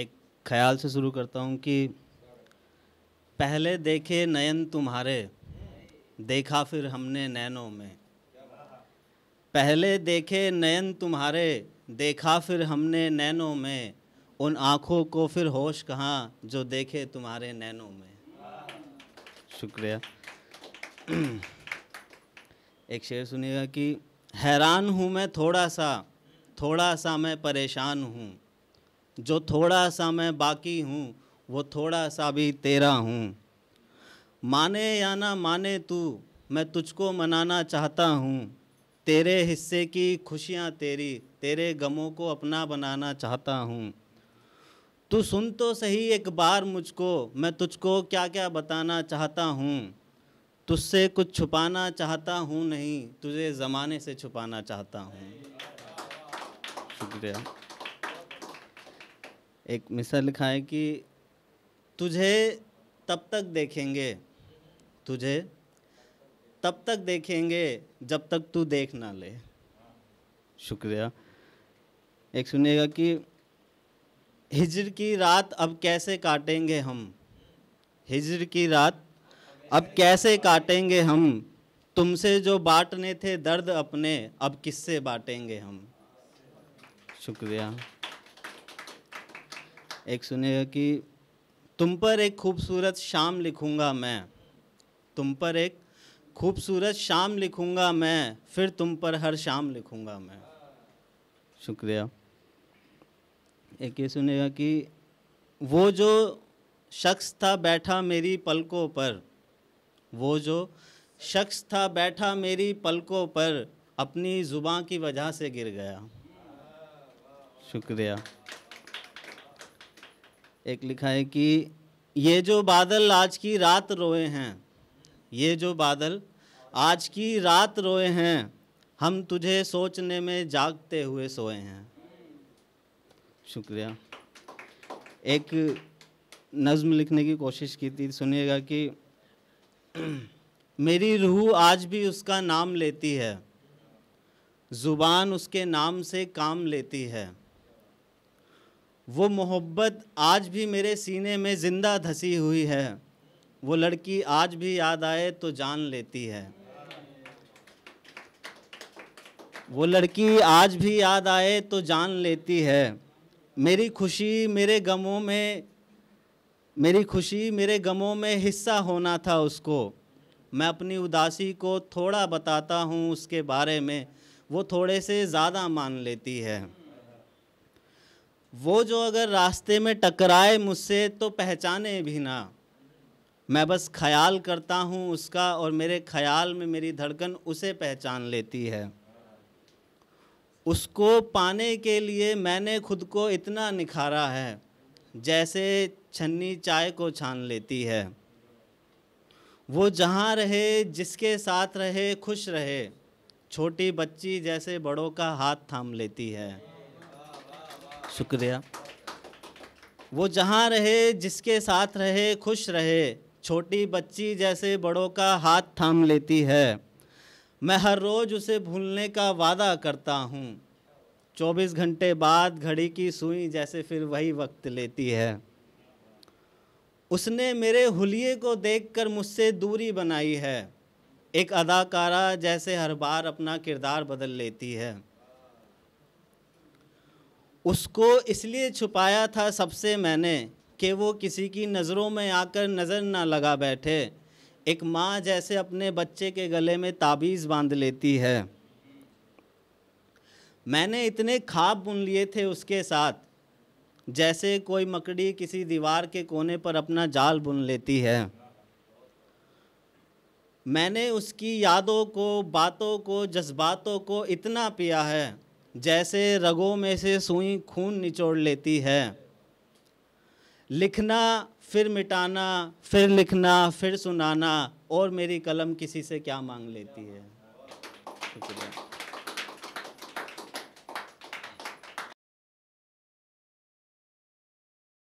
एक ख्याल से शुरू करता हूँ कि पहले देखे नयन तुम्हारे देखा फिर हमने नैनों में पहले देखे नयन तुम्हारे देखा फिर हमने नैनों में उन आँखों को फिर होश कहाँ जो देखे तुम्हारे नैनों में शुक्रिया एक शेर सुनिएगा कि हैरान हूँ मैं थोड़ा सा थोड़ा सा मैं परेशान हूँ जो थोड़ा सा मैं बाकी हूँ वो थोड़ा सा भी तेरा हूँ माने या ना माने तू मैं तुझको मनाना चाहता हूँ तेरे हिस्से की खुशियाँ तेरी तेरे गमों को अपना बनाना चाहता हूँ तू सुन तो सही एक बार मुझको मैं तुझको क्या क्या बताना चाहता हूँ तुझसे कुछ छुपाना चाहता हूँ नहीं तुझे ज़माने से छुपाना चाहता हूँ शुक्रिया एक मिसर लिखा है कि तुझे तब तक देखेंगे तुझे तब तक देखेंगे जब तक तू देख ना ले शुक्रिया एक सुनिएगा कि हिजर की रात अब कैसे काटेंगे हम हिजर की रात अब कैसे काटेंगे हम तुमसे जो बांटने थे दर्द अपने अब किससे बांटेंगे हम शुक्रिया एक सुने कि तुम पर एक खूबसूरत शाम लिखूँगा मैं तुम पर एक खूबसूरत शाम लिखूँगा मैं फिर तुम पर हर शाम लिखूँगा मैं शुक्रिया एक ये सुनेगा कि वो जो शख्स था बैठा मेरी पलकों पर वो जो शख्स था बैठा मेरी पलकों पर अपनी ज़ुबान की वजह से गिर गया शुक्रिया एक लिखा है कि ये जो बादल आज की रात रोए हैं ये जो बादल आज की रात रोए हैं हम तुझे सोचने में जागते हुए सोए हैं शुक्रिया एक नज़म लिखने की कोशिश की थी सुनिएगा कि मेरी रूह आज भी उसका नाम लेती है ज़ुबान उसके नाम से काम लेती है वो मोहब्बत आज भी मेरे सीने में ज़िंदा धसी हुई है वो लड़की आज भी याद आए तो जान लेती है वो लड़की आज भी याद आए तो जान लेती है मेरी खुशी मेरे गमों में मेरी खुशी मेरे गमों में हिस्सा होना था उसको मैं अपनी उदासी को थोड़ा बताता हूँ उसके बारे में वो थोड़े से ज़्यादा मान लेती है वो जो अगर रास्ते में टकराए मुझसे तो पहचाने भी ना मैं बस ख्याल करता हूँ उसका और मेरे ख्याल में मेरी धड़कन उसे पहचान लेती है उसको पाने के लिए मैंने खुद को इतना निखारा है जैसे छन्नी चाय को छान लेती है वो जहाँ रहे जिसके साथ रहे खुश रहे छोटी बच्ची जैसे बड़ों का हाथ थाम लेती है शुक्रिया वो जहाँ रहे जिसके साथ रहे खुश रहे छोटी बच्ची जैसे बड़ों का हाथ थाम लेती है मैं हर रोज़ उसे भूलने का वादा करता हूँ 24 घंटे बाद घड़ी की सुई जैसे फिर वही वक्त लेती है उसने मेरे हुलिये को देखकर मुझसे दूरी बनाई है एक अदाकारा जैसे हर बार अपना किरदार बदल लेती है उसको इसलिए छुपाया था सबसे मैंने कि वो किसी की नज़रों में आकर नज़र ना लगा बैठे एक माँ जैसे अपने बच्चे के गले में ताबीज़ बांध लेती है मैंने इतने खाब बुन लिए थे उसके साथ जैसे कोई मकड़ी किसी दीवार के कोने पर अपना जाल बुन लेती है मैंने उसकी यादों को बातों को जज्बातों को इतना पिया है जैसे रगों में से सुई खून निचोड़ लेती है लिखना फिर मिटाना फिर लिखना फिर सुनाना और मेरी कलम किसी से क्या मांग लेती है शुक्रिया